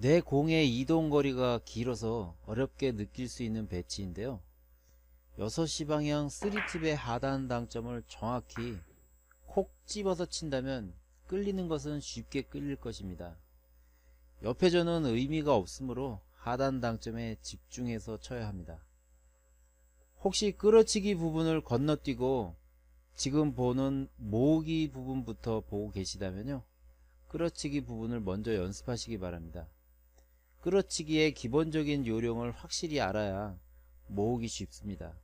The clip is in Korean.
내 공의 이동 거리가 길어서 어렵게 느낄 수 있는 배치인데요. 6시 방향 3팁의 하단 당점을 정확히 콕 집어서 친다면 끌리는 것은 쉽게 끌릴 것입니다. 옆에 저는 의미가 없으므로 하단 당점에 집중해서 쳐야 합니다. 혹시 끌어치기 부분을 건너뛰고 지금 보는 모으기 부분부터 보고 계시다면요. 끌어치기 부분을 먼저 연습하시기 바랍니다. 끌어치기의 기본적인 요령을 확실히 알아야 모으기 쉽습니다.